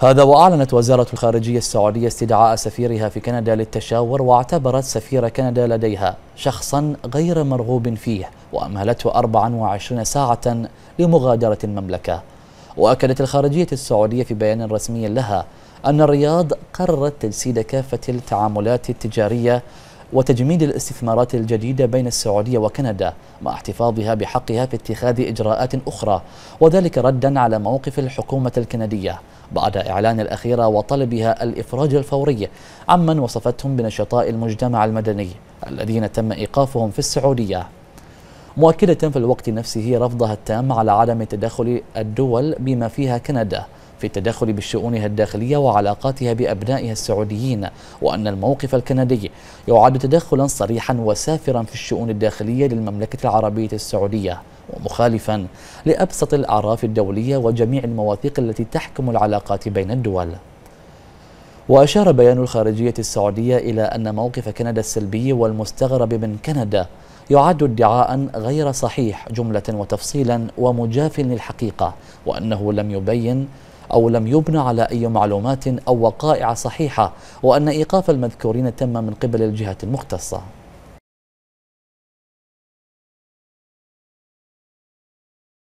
هذا وأعلنت وزارة الخارجية السعودية استدعاء سفيرها في كندا للتشاور واعتبرت سفير كندا لديها شخصا غير مرغوب فيه وأمهلته 24 ساعة لمغادرة المملكة وأكدت الخارجية السعودية في بيان رسمي لها أن الرياض قررت تجسيد كافة التعاملات التجارية وتجميد الاستثمارات الجديدة بين السعودية وكندا مع احتفاظها بحقها في اتخاذ إجراءات أخرى وذلك ردا على موقف الحكومة الكندية بعد إعلان الأخيرة وطلبها الإفراج الفوري عمن وصفتهم بنشطاء المجتمع المدني الذين تم إيقافهم في السعودية مؤكدة في الوقت نفسه رفضها التام على عدم تدخل الدول بما فيها كندا في التدخل بشؤونها الداخلية وعلاقاتها بأبنائها السعوديين وأن الموقف الكندي يعد تدخلا صريحا وسافرا في الشؤون الداخلية للمملكة العربية السعودية ومخالفا لأبسط الأعراف الدولية وجميع المواثيق التي تحكم العلاقات بين الدول وأشار بيان الخارجية السعودية إلى أن موقف كندا السلبي والمستغرب من كندا يعد ادعاء غير صحيح جملة وتفصيلا ومجاف للحقيقة وأنه لم يبين أو لم يبنى على أي معلومات أو وقائع صحيحة وأن إيقاف المذكورين تم من قبل الجهة المختصة